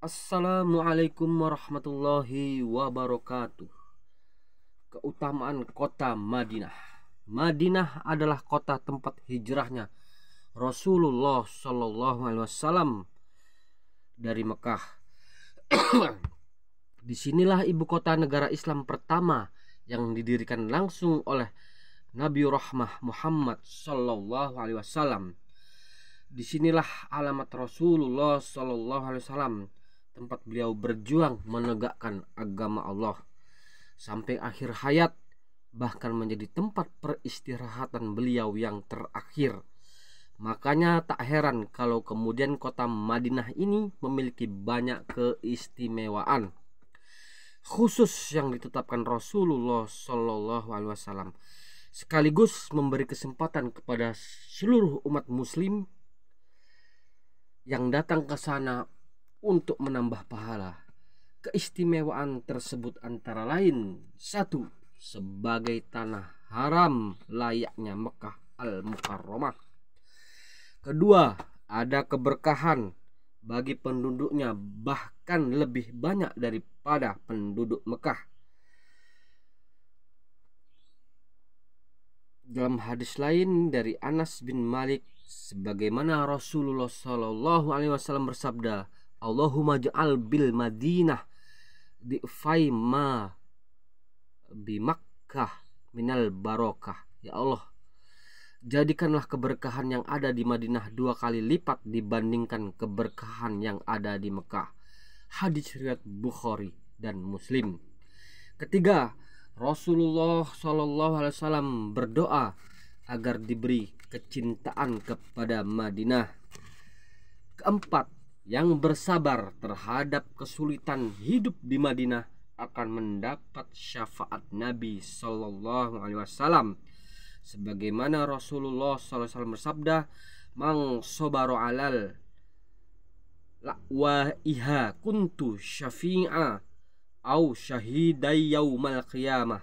Assalamualaikum warahmatullahi wabarakatuh. Keutamaan kota Madinah. Madinah adalah kota tempat hijrahnya Rasulullah Shallallahu Alaihi Wasallam dari Mekah. Disinilah ibu kota negara Islam pertama yang didirikan langsung oleh Nabi Rahmah Muhammad Shallallahu Alaihi Wasallam. Disinilah alamat Rasulullah Shallallahu Alaihi Wasallam tempat beliau berjuang menegakkan agama Allah sampai akhir hayat bahkan menjadi tempat peristirahatan beliau yang terakhir. Makanya tak heran kalau kemudian kota Madinah ini memiliki banyak keistimewaan khusus yang ditetapkan Rasulullah Shallallahu Alaihi Wasallam sekaligus memberi kesempatan kepada seluruh umat Muslim yang datang ke sana untuk menambah pahala. Keistimewaan tersebut antara lain satu sebagai tanah haram layaknya Mekah Al-Mukarramah. Kedua, ada keberkahan bagi penduduknya bahkan lebih banyak daripada penduduk Mekah. Dalam hadis lain dari Anas bin Malik sebagaimana Rasulullah Shallallahu alaihi wasallam bersabda, Allahumma ja'al bil Madinah di faima bi Makkah minal barokah ya Allah jadikanlah keberkahan yang ada di Madinah dua kali lipat dibandingkan keberkahan yang ada di Mekah hadis riwayat Bukhari dan Muslim ketiga Rasulullah Shallallahu Alaihi Wasallam berdoa agar diberi kecintaan kepada Madinah keempat yang bersabar terhadap kesulitan hidup di Madinah akan mendapat syafaat Nabi Shallallahu Alaihi Wasallam sebagaimana Rasulullah SAW bersabda mang sobaro alal lakwa iha kuntu syafi'a au syahidai yaumal qiyamah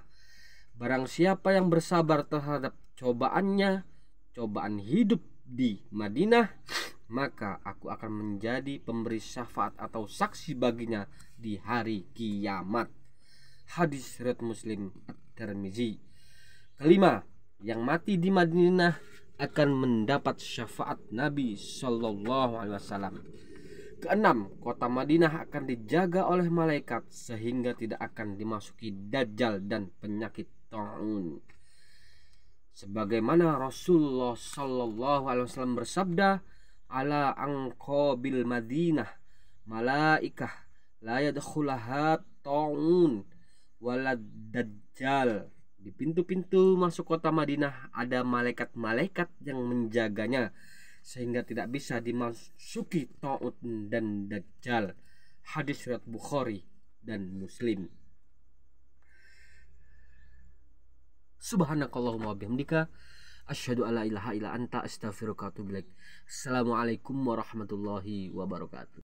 barang siapa yang bersabar terhadap cobaannya cobaan hidup di Madinah maka aku akan menjadi pemberi syafaat atau saksi baginya di hari kiamat. Hadis riwayat Muslim At-Tirmizi. Kelima, yang mati di Madinah akan mendapat syafaat Nabi Shallallahu Alaihi Wasallam. Keenam, kota Madinah akan dijaga oleh malaikat sehingga tidak akan dimasuki dajjal dan penyakit taun. Sebagaimana Rasulullah Shallallahu Alaihi Wasallam bersabda, ala angko bil Madinah malaikah la yadkhulaha taun walad di pintu-pintu masuk kota Madinah ada malaikat-malaikat yang menjaganya sehingga tidak bisa dimasuki taut dan dajjal hadis surat Bukhari dan Muslim Subhanakallahumma wabihamdika Asyhadu alla ilaha illa anta astaghfiruka wa atubu ilaik. Assalamualaikum warahmatullahi wabarakatuh.